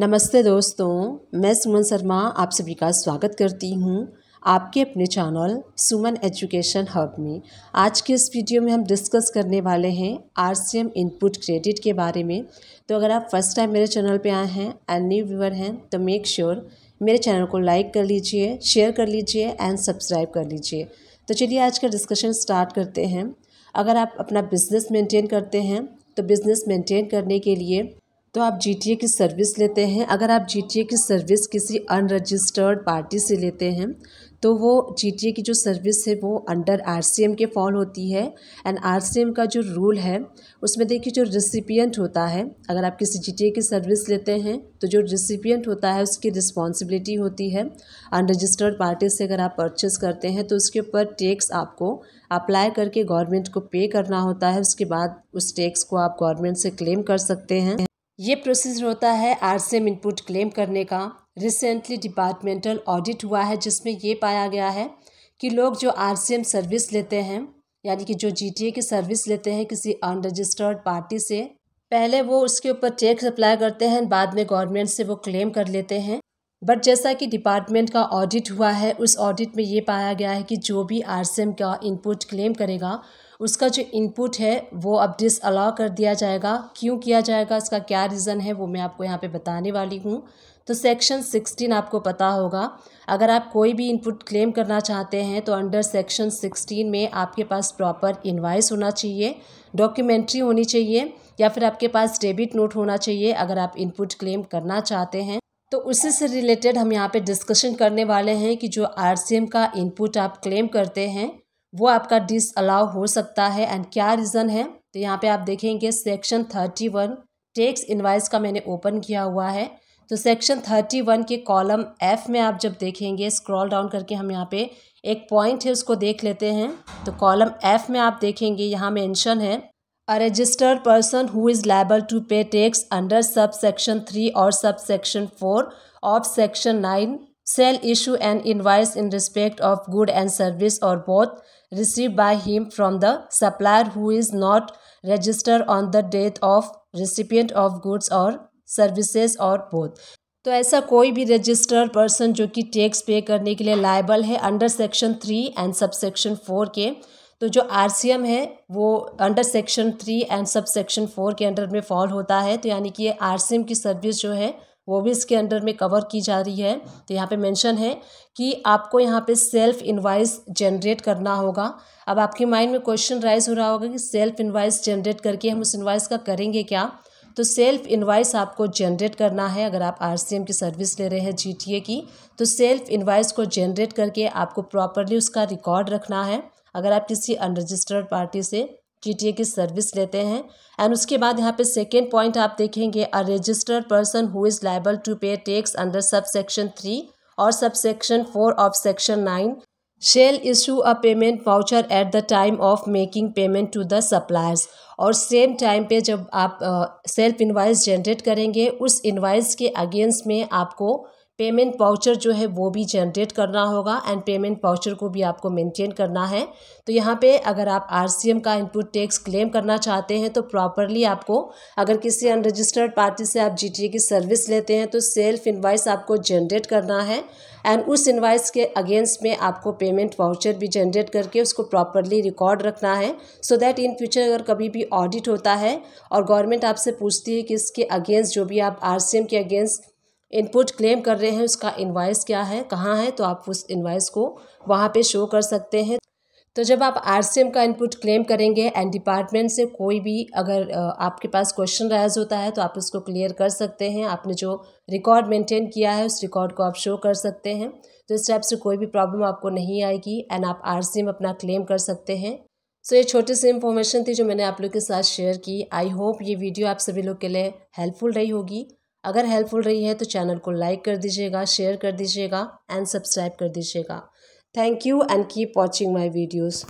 नमस्ते दोस्तों मैं सुमन शर्मा आप सभी का स्वागत करती हूँ आपके अपने चैनल सुमन एजुकेशन हब में आज के इस वीडियो में हम डिस्कस करने वाले हैं आर इनपुट क्रेडिट के बारे में तो अगर आप फर्स्ट टाइम मेरे चैनल पे आए हैं एंड न्यू व्यूअर हैं तो मेक श्योर sure मेरे चैनल को लाइक कर लीजिए शेयर कर लीजिए एंड सब्सक्राइब कर लीजिए तो चलिए आज का डिस्कशन स्टार्ट करते हैं अगर आप अपना बिजनेस मेंटेन करते हैं तो बिज़नेस मेंटेन करने के लिए तो आप ए की सर्विस लेते हैं अगर आप ए की सर्विस किसी अनरजिस्टर्ड पार्टी से लेते हैं तो वो ए की जो सर्विस है वो अंडर एम के फॉल होती है एंड एम का जो रूल है उसमें देखिए जो रिसिपियंट होता है अगर आप किसी ए की सर्विस लेते हैं तो जो रिसिपियंट होता है उसकी रिस्पॉन्सिबिलिटी होती है अनरजिस्टर्ड पार्टी से अगर आप परचेस करते हैं तो उसके ऊपर टैक्स आपको अप्लाई करके गवर्नमेंट को पे करना होता है उसके बाद उस टैक्स को आप गवर्नमेंट से क्लेम कर सकते हैं ये प्रोसेस होता है आरसीएम इनपुट क्लेम करने का रिसेंटली डिपार्टमेंटल ऑडिट हुआ है जिसमें ये पाया गया है कि लोग जो आर सर्विस लेते हैं यानी कि जो जीटीए की सर्विस लेते हैं किसी अनरजिस्टर्ड पार्टी से पहले वो उसके ऊपर टैक्स अप्लाई करते हैं बाद में गवर्नमेंट से वो क्लेम कर लेते हैं बट जैसा कि डिपार्टमेंट का ऑडिट हुआ है उस ऑडिट में ये पाया गया है कि जो भी आर का इनपुट क्लेम करेगा उसका जो इनपुट है वो अब डिसअलाउ कर दिया जाएगा क्यों किया जाएगा इसका क्या रीज़न है वो मैं आपको यहाँ पे बताने वाली हूँ तो सेक्शन सिक्सटीन आपको पता होगा अगर आप कोई भी इनपुट क्लेम करना चाहते हैं तो अंडर सेक्शन सिक्सटीन में आपके पास प्रॉपर इन्वाइस होना चाहिए डॉक्यूमेंट्री होनी चाहिए या फिर आपके पास डेबिट नोट होना चाहिए अगर आप इनपुट क्लेम करना चाहते हैं तो उसी से रिलेटेड हम यहाँ पे डिस्कशन करने वाले हैं कि जो आरसीएम का इनपुट आप क्लेम करते हैं वो आपका डिस अलाउ हो सकता है एंड क्या रीज़न है तो यहाँ पे आप देखेंगे section thirty one tax invoice का मैंने ओपन किया हुआ है तो सेक्शन थर्टी वन के कॉलम एफ में आप जब देखेंगे स्क्रॉल डाउन करके हम यहाँ पे एक पॉइंट है उसको देख लेते हैं तो कॉलम एफ में आप देखेंगे यहाँ मेंशन है A registered person who is liable to pay tax under subsection 3 or subsection 4 of section 9 shall issue an invoice in respect of good and service or both received by him from the supplier who is not registered on the date of recipient of goods or services or both तो ऐसा कोई भी registered person जो कि tax पे करने के लिए लाइबल है under section three and sub section four के तो जो आर है वो under section three and sub section four के अंडर में फॉल होता है तो यानी कि ये आर की सर्विस जो है वो भी इसके अंडर में कवर की जा रही है तो यहाँ पे मेंशन है कि आपको यहाँ पे सेल्फ इन्वाइस जनरेट करना होगा अब आपके माइंड में क्वेश्चन राइज हो रहा होगा कि सेल्फ इन्वाइस जनरेट करके हम उस इन्वाइस का करेंगे क्या तो सेल्फ इन्वाइस आपको जनरेट करना है अगर आप आर की सर्विस ले रहे हैं जी की तो सेल्फ इन्वाइस को जनरेट करके आपको प्रॉपरली उसका रिकॉर्ड रखना है अगर आप किसी अनरजिस्टर्ड पार्टी से टी की सर्विस लेते हैं एंड उसके बाद यहाँ पे सेकेंड पॉइंट आप देखेंगे a registered person who is liable to pay tax under sub section three और sub section four of section nine shall issue a payment voucher at the time of making payment to the suppliers और same time पे जब आप self invoice generate करेंगे उस invoice के against में आपको पेमेंट पाउचर जो है वो भी जनरेट करना होगा एंड पेमेंट पाउचर को भी आपको मेंटेन करना है तो यहाँ पे अगर आप आरसीएम का इनपुट टैक्स क्लेम करना चाहते हैं तो प्रॉपरली आपको अगर किसी अनरजिस्टर्ड पार्टी से आप जीटीए की सर्विस लेते हैं तो सेल्फ इन्वाइस आपको जनरेट करना है एंड उस इन्वाइस के अगेंस्ट में आपको पेमेंट वाउचर भी जनरेट करके उसको प्रॉपरली रिकॉर्ड रखना है सो दैट इन फ्यूचर अगर कभी भी ऑडिट होता है और गवर्नमेंट आपसे पूछती है कि इसके अगेंस्ट जो भी आप आरसीएम के अगेंस्ट इनपुट क्लेम कर रहे हैं उसका इन्वाइस क्या है कहाँ है तो आप उस इन्वाइस को वहाँ पे शो कर सकते हैं तो जब आप आर का इनपुट क्लेम करेंगे एंड डिपार्टमेंट से कोई भी अगर आपके पास क्वेश्चन राइज होता है तो आप उसको क्लियर कर सकते हैं आपने जो रिकॉर्ड मेंटेन किया है उस रिकॉर्ड को आप शो कर सकते हैं तो इस टाइप से कोई भी प्रॉब्लम आपको नहीं आएगी एंड आप आर अपना क्लेम कर सकते हैं सो so, ये छोटी सी इन्फॉर्मेशन थी जो मैंने आप लोग के साथ शेयर की आई होप ये वीडियो आप सभी लोग के लिए हेल्पफुल रही होगी अगर हेल्पफुल रही है तो चैनल को लाइक कर दीजिएगा शेयर कर दीजिएगा एंड सब्सक्राइब कर दीजिएगा thank you and keep watching my videos